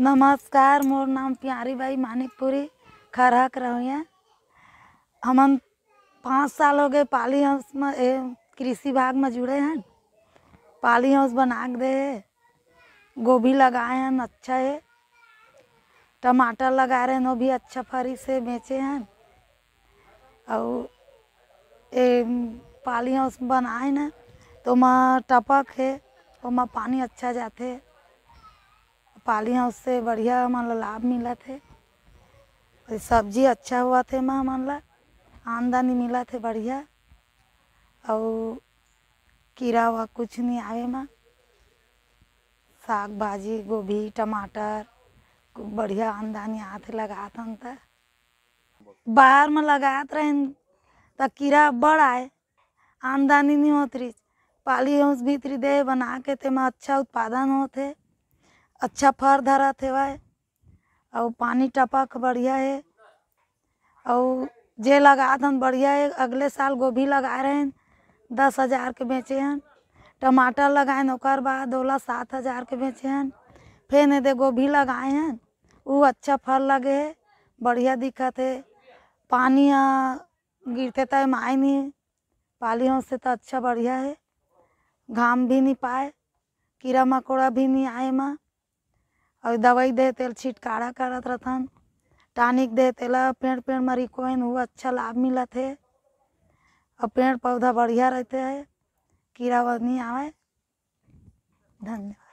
नमस्कार मोर नाम प्यारी बाई मानिकपुरी खरहा हैं हम पाँच साल हो गए पाली हाउस में कृषि विभाग में जुड़े हैं पाली हाउस बना के दे गोभी लगाए हैं अच्छा है टमाटर लगा रहे हैं वो भी अच्छा फरी से बेचे हैं और ए, पाली हाउस बनाए ना तो वहाँ टपक है वहाँ तो पानी अच्छा जाते है पाली हैं उससे बढ़िया मान लो लाभ मिला थे सब्जी अच्छा हुआ थे माँ मान ला आमदनी मिला थे बढ़िया और कीड़ा हुआ कुछ नहीं आए माँ साग भाजी गोभी टमाटर बढ़िया आमदनी आते लगा था बाहर में लगात रहे तो कीड़ा बढ़ आए आमदनी नहीं होती पाली उस भीतरी दे बना के थे में अच्छा उत्पादन होते अच्छा फर धरत वाय और पानी टपक बढ़िया है और जे लगा दन बढ़िया है अगले साल गोभी लगाए हैं दस हज़ार के बेचे हैं टमाटर लगाए और बाद ओला सात हज़ार के बेचे हैं फिर दे गोभी लगाए हैं वो अच्छा फल लगे है बढ़िया दिक्कत है पानी गिरते तो माए नहीं पालियों से तो अच्छा बढ़िया है घाम भी नहीं पाए कीड़ा मकोड़ा भी नहीं आए माँ और दवाई दे तेल छिटकारा करत रहन टानिक दे तेला पेड़ पेड़ में रिकोइन हुआ अच्छा लाभ मिला थे और पेड़ पौधा बढ़िया रहते हैं कीड़ा वदनी आवे धन्यवाद